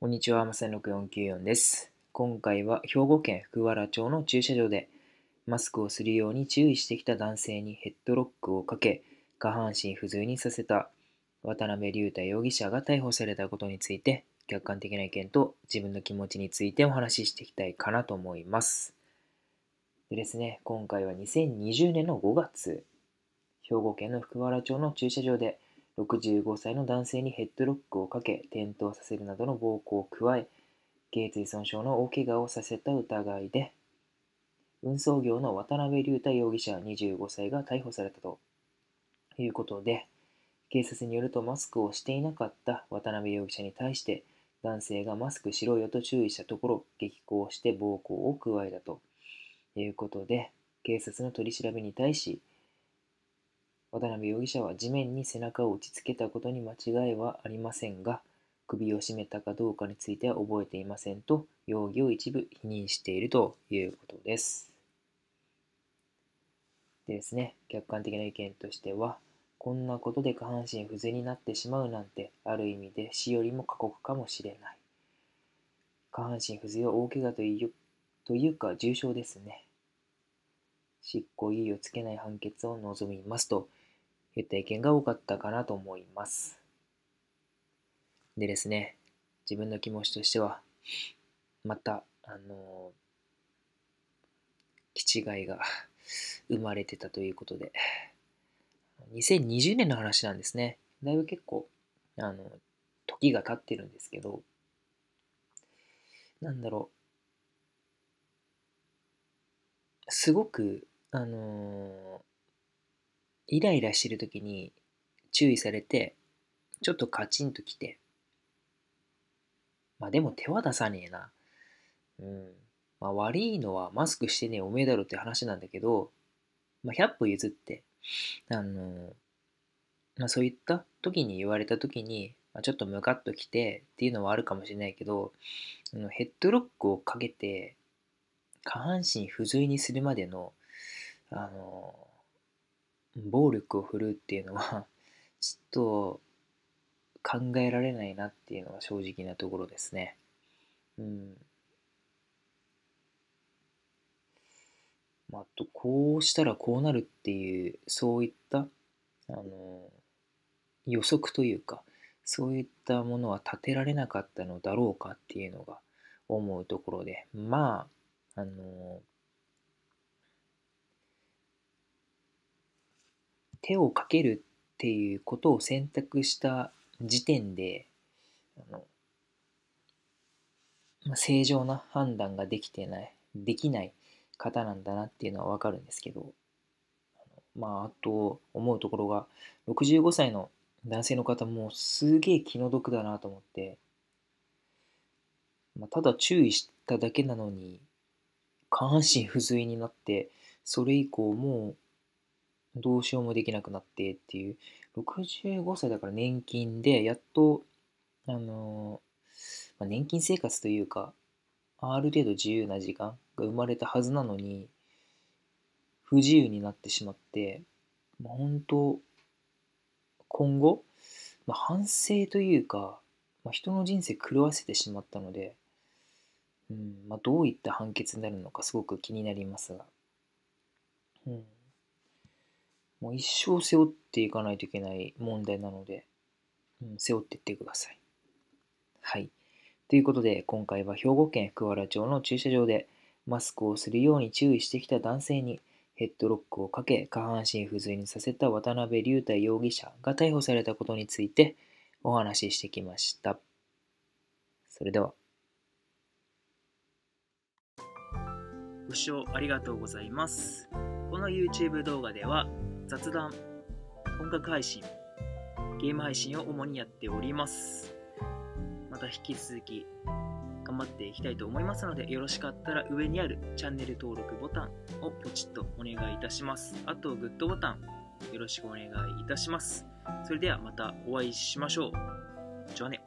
こんにちは、ま6494です。今回は兵庫県福原町の駐車場でマスクをするように注意してきた男性にヘッドロックをかけ下半身不随にさせた渡辺竜太容疑者が逮捕されたことについて客観的な意見と自分の気持ちについてお話ししていきたいかなと思います。でですね、今回は2020年の5月、兵庫県の福原町の駐車場で65歳の男性にヘッドロックをかけ、転倒させるなどの暴行を加え、頸椎損傷の大怪我をさせた疑いで、運送業の渡辺隆太容疑者25歳が逮捕されたということで、警察によるとマスクをしていなかった渡辺容疑者に対して、男性がマスクしろよと注意したところ、激高して暴行を加えたということで、警察の取り調べに対し、渡辺容疑者は地面に背中を打ちつけたことに間違いはありませんが、首を絞めたかどうかについては覚えていませんと、容疑を一部否認しているということです。でですね、客観的な意見としては、こんなことで下半身不全になってしまうなんて、ある意味で死よりも過酷かもしれない。下半身不随は大怪我というというか重傷ですね。執行猶予つけない判決を望みますといった意見が多かったかなと思います。でですね、自分の気持ちとしては、また、あの、気違いが生まれてたということで、2020年の話なんですね。だいぶ結構、あの、時が経ってるんですけど、なんだろう、すごく、あのイライラしてる時に注意されて、ちょっとカチンときて、まあでも手は出さねえな。うん。まあ悪いのはマスクしてねえおめえだろって話なんだけど、まあ100歩譲って、あの、まあそういった時に言われた時に、まちょっとムカッときてっていうのはあるかもしれないけど、ヘッドロックをかけて、下半身不随にするまでの、あの、暴力を振るうっていうのは ちょっと考えられないなっていうのが正直なところですね。うん。まあ、と、こうしたらこうなるっていう、そういった、あの、予測というか、そういったものは立てられなかったのだろうかっていうのが思うところで、まあ、あの、手をかけるっていうことを選択した時点で、あのまあ、正常な判断ができてない、できない方なんだなっていうのはわかるんですけど、あまあ、あと思うところが、65歳の男性の方もすげえ気の毒だなと思って、まあ、ただ注意しただけなのに、下半身不随になって、それ以降もうどうしようもできなくなってっていう、65歳だから年金で、やっと、あのー、まあ、年金生活というか、ある程度自由な時間が生まれたはずなのに、不自由になってしまって、まあ、本当、今後、まあ、反省というか、まあ、人の人生狂わせてしまったので、うんまあ、どういった判決になるのかすごく気になりますが。うんもう一生背負っていかないといけない問題なので、うん、背負っていってください。はい。ということで、今回は兵庫県福原町の駐車場で、マスクをするように注意してきた男性にヘッドロックをかけ、下半身不随にさせた渡辺龍太容疑者が逮捕されたことについてお話ししてきました。それでは。ご視聴ありがとうございます。この YouTube 動画では、雑談、音楽配信、ゲーム配信を主にやっております。また引き続き頑張っていきたいと思いますので、よろしかったら上にあるチャンネル登録ボタンをポチッとお願いいたします。あと、グッドボタンよろしくお願いいたします。それではまたお会いしましょう。じゃあね。